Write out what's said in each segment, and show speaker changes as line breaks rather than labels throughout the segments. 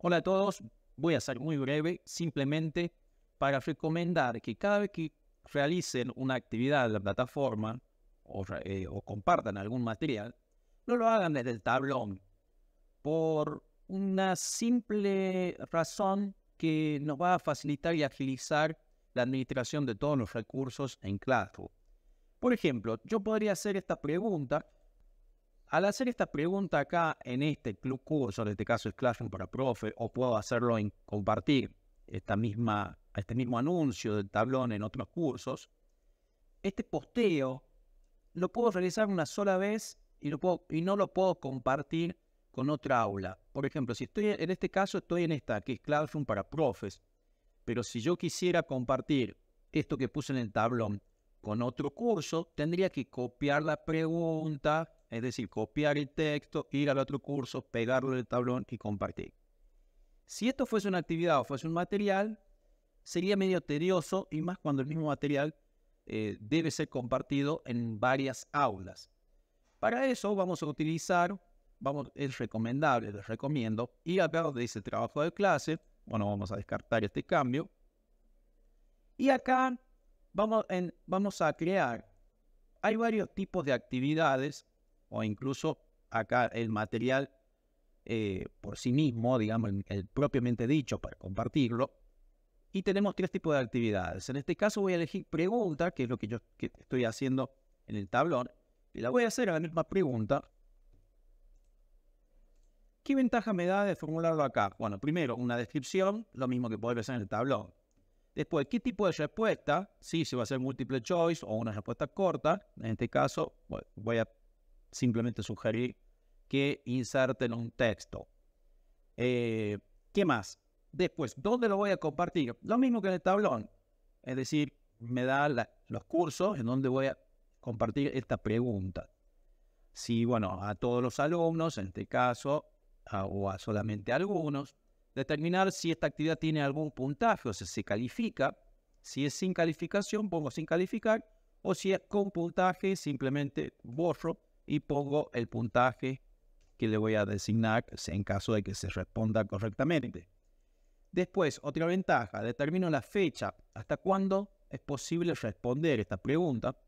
Hola a todos, voy a ser muy breve, simplemente para recomendar que cada vez que realicen una actividad en la plataforma eh, o, compartan algún material, no lo hagan desde el tablón, por una simple razón que nos va a facilitar y agilizar la administración de todos los recursos en Classroom. Por ejemplo, yo podría hacer esta pregunta al hacer esta pregunta acá en este Club Curso, en este caso es Classroom para Profes, o puedo hacerlo en compartir esta misma, este mismo anuncio del tablón en otros cursos, este posteo lo puedo realizar una sola vez y, y no lo puedo compartir con otra aula. Por ejemplo, si estoy en este caso estoy en esta que es Classroom para Profes, pero si yo quisiera compartir esto que puse en el tablón con otro curso, tendría que copiar la pregunta, es decir, copiar el texto, ir al otro curso, pegarlo en el tablón y compartir. Si esto fuese una actividad o fuese un material, sería medio tedioso y más cuando el mismo material eh, debe ser compartido en varias aulas. Para eso vamos a utilizar, vamos, es recomendable, les recomiendo, ir acá donde dice trabajo de clase, bueno, vamos a descartar este cambio, y acá vamos, vamos a crear, hay varios tipos de actividades o incluso acá el material eh, por sí mismo, digamos, el, propiamente dicho para compartirlo. Y tenemos tres tipos de actividades. En este caso voy a elegir pregunta, que es lo que yo estoy haciendo en el tablón. Y la voy a hacer a la misma pregunta. ¿Qué ventaja me da de formularlo acá? Bueno, primero, una descripción, lo mismo que puede hacer en el tablón. Después, ¿qué tipo de respuesta? Si sí, se va a ser múltiple choice o una respuesta corta. En este caso, voy a simplemente sugerir que inserten un texto. Eh, ¿Qué más? Después, ¿dónde lo voy a compartir? Lo mismo que en el tablón. Es decir, me da los cursos en donde voy a compartir esta pregunta. Si, bueno, a todos los alumnos, en este caso, o a solamente algunos, determinar si esta actividad tiene algún puntaje, o si se califica. Si es sin calificación, pongo sin calificar, o si es con puntaje, simplemente borro y pongo el puntaje que le voy a designar en caso de que se responda correctamente. Después, otra ventaja, determino la fecha, hasta cuándo es posible responder esta pregunta.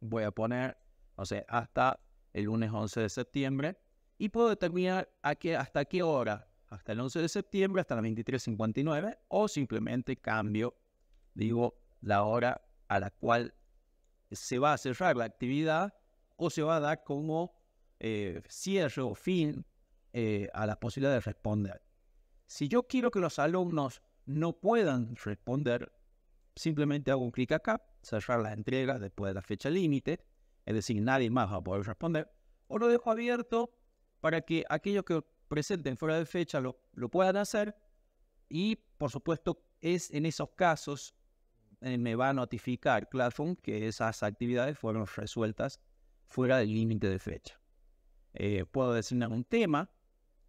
Voy a poner, no sé, hasta el lunes 11 de septiembre y puedo determinar a hasta qué hora, hasta el 11 de septiembre, hasta las 23.59 o simplemente cambio, digo, la hora a la cual se va a cerrar la actividad o se va a dar como eh, cierre o fin eh, a la posibilidad de responder. Si yo quiero que los alumnos no puedan responder, simplemente hago un clic acá, cerrar la entrega después de la fecha límite, es decir, nadie más va a poder responder, o lo dejo abierto para que aquellos que presenten fuera de fecha lo, puedan hacer y por supuesto es en esos casos eh, me va a notificar Classroom que esas actividades fueron resueltas fuera del límite de fecha. Eh, puedo designar un tema,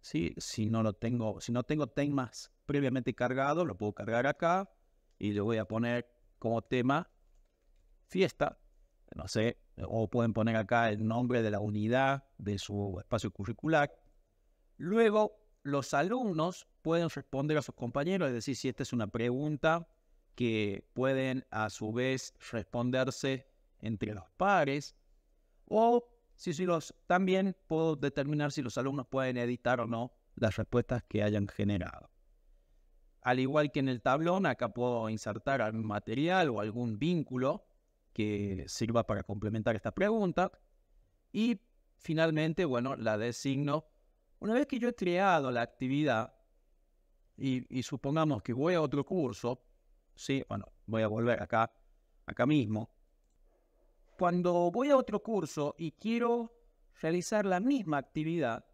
¿sí? si no lo tengo, si no tengo temas previamente cargados, lo puedo cargar acá y le voy a poner como tema fiesta, no sé, o pueden poner acá el nombre de la unidad de su espacio curricular. Luego, los alumnos pueden responder a sus compañeros, es decir, si esta es una pregunta que pueden a su vez responderse entre los pares, o si, si los, también puedo determinar si los alumnos pueden editar o no las respuestas que hayan generado. Al igual que en el tablón, acá puedo insertar algún material o algún vínculo que sirva para complementar esta pregunta. Y finalmente, bueno, la designo. Una vez que yo he creado la actividad y, y supongamos que voy a otro curso, sí, bueno, voy a volver acá, acá mismo, cuando voy a otro curso y quiero realizar la misma actividad,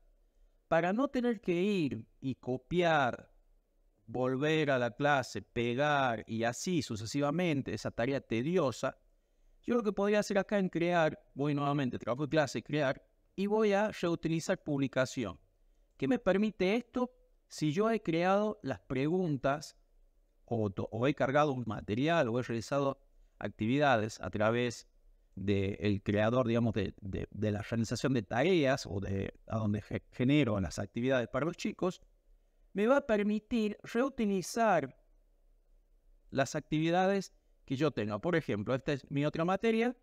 para no tener que ir y copiar, volver a la clase, pegar y así sucesivamente, esa tarea tediosa, yo lo que podría hacer acá en crear, voy nuevamente, trabajo de clase, crear, y voy a reutilizar publicación. ¿Qué me permite esto? Si yo he creado las preguntas o, o he cargado un material o he realizado actividades a través del creador, digamos, de, la realización de tareas o de a donde genero las actividades para los chicos, me va a permitir reutilizar las actividades que yo tengo. Por ejemplo, esta es mi otra materia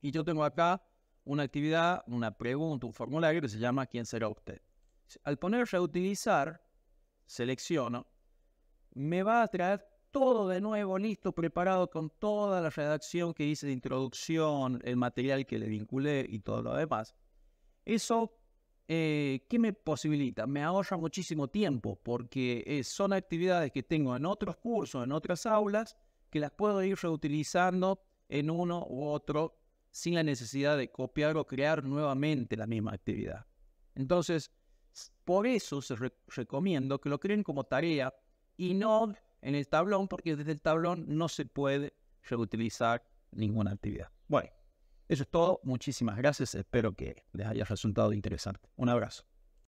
y yo tengo acá una actividad, una pregunta, un formulario que se llama ¿Quién será usted? Al poner reutilizar, selecciono, me va a traer todo de nuevo, listo, preparado con toda la redacción que hice de introducción, el material que le vinculé y todo lo demás. Eso, eh, ¿qué me posibilita? Me ahorra muchísimo tiempo porque eh, son actividades que tengo en otros cursos, en otras aulas, que las puedo ir reutilizando en uno u otro sin la necesidad de copiar o crear nuevamente la misma actividad. Entonces, por eso se recomiendo que lo creen como tarea y no en el tablón porque desde el tablón no se puede reutilizar ninguna actividad. Bueno, eso es todo. Muchísimas gracias. Espero que les haya resultado interesante. Un abrazo.